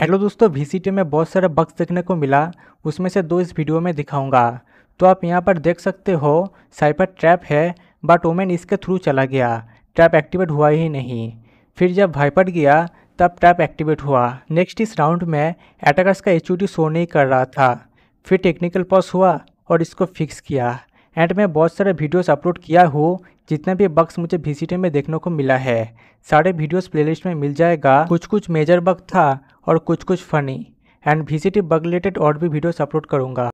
hello दोस्तों we में बहुत सारे बक्स देखने को मिला उसमें से दो इस वीडियो में दिखाऊंगा तो आप यहाँ पर देख सकते हो साइपर ट्रैप है बट ओमेन इसके थ्रू चला गया ट्रैप एक्टिवेट हुआ ही नहीं फिर जब भाईपट गया तब ट्रैप एक्टिवेट हुआ नेक्स्ट इस राउंड में अटैकर्स का एच शो नहीं कर रहा था फिर टेक्निकल पॉस हुआ और इसको फिक्स किया एंड मैं बहुत सारे वीडियोस अपलोड किया हूँ जितने भी बक्स मुझे वी में देखने को मिला है सारे वीडियोस प्लेलिस्ट में मिल जाएगा कुछ कुछ मेजर बक था और कुछ कुछ funny and V C T bug related और भी वीडियोस अपलोड करूँगा